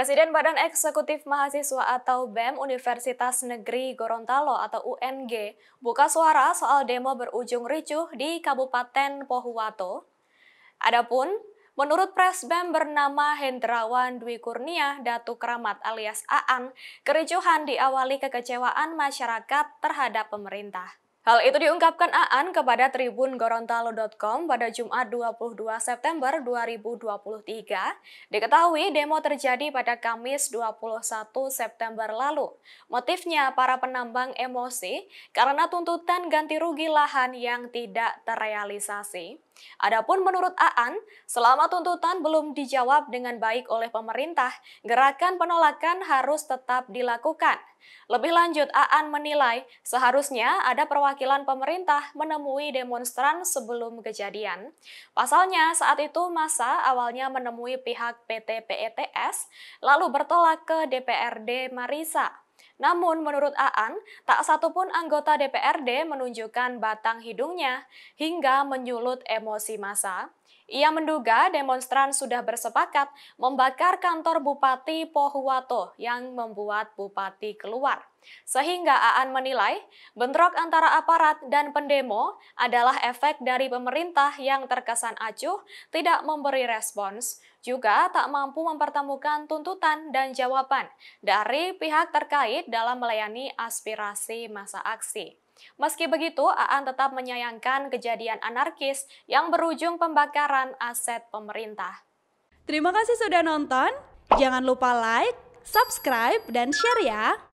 Presiden Badan Eksekutif Mahasiswa atau BEM Universitas Negeri Gorontalo atau UNG buka suara soal demo berujung ricuh di Kabupaten Pohuwato. Adapun, menurut Pres BEM bernama Hendrawan Dwi Kurnia Datu Kramat alias Aan, kericuhan diawali kekecewaan masyarakat terhadap pemerintah. Hal itu diungkapkan Aan kepada Tribun Gorontalo.com pada Jumat 22 September 2023. Diketahui demo terjadi pada Kamis 21 September lalu. Motifnya para penambang emosi karena tuntutan ganti rugi lahan yang tidak terrealisasi. Adapun menurut Aan, selama tuntutan belum dijawab dengan baik oleh pemerintah, gerakan penolakan harus tetap dilakukan. Lebih lanjut, Aan menilai seharusnya ada perwakilan pemerintah menemui demonstran sebelum kejadian. Pasalnya, saat itu masa awalnya menemui pihak PT PETS, lalu bertolak ke DPRD Marisa. Namun, menurut Aan, tak satupun anggota DPRD menunjukkan batang hidungnya hingga menyulut emosi masa. Ia menduga demonstran sudah bersepakat membakar kantor Bupati Pohuwato yang membuat Bupati keluar. Sehingga Aan menilai bentrok antara aparat dan pendemo adalah efek dari pemerintah yang terkesan acuh, tidak memberi respons, juga tak mampu mempertemukan tuntutan dan jawaban dari pihak terkait dalam melayani aspirasi masa aksi. Meski begitu, Aan tetap menyayangkan kejadian anarkis yang berujung pembakaran aset pemerintah. Terima kasih sudah nonton. Jangan lupa like, subscribe, dan share ya.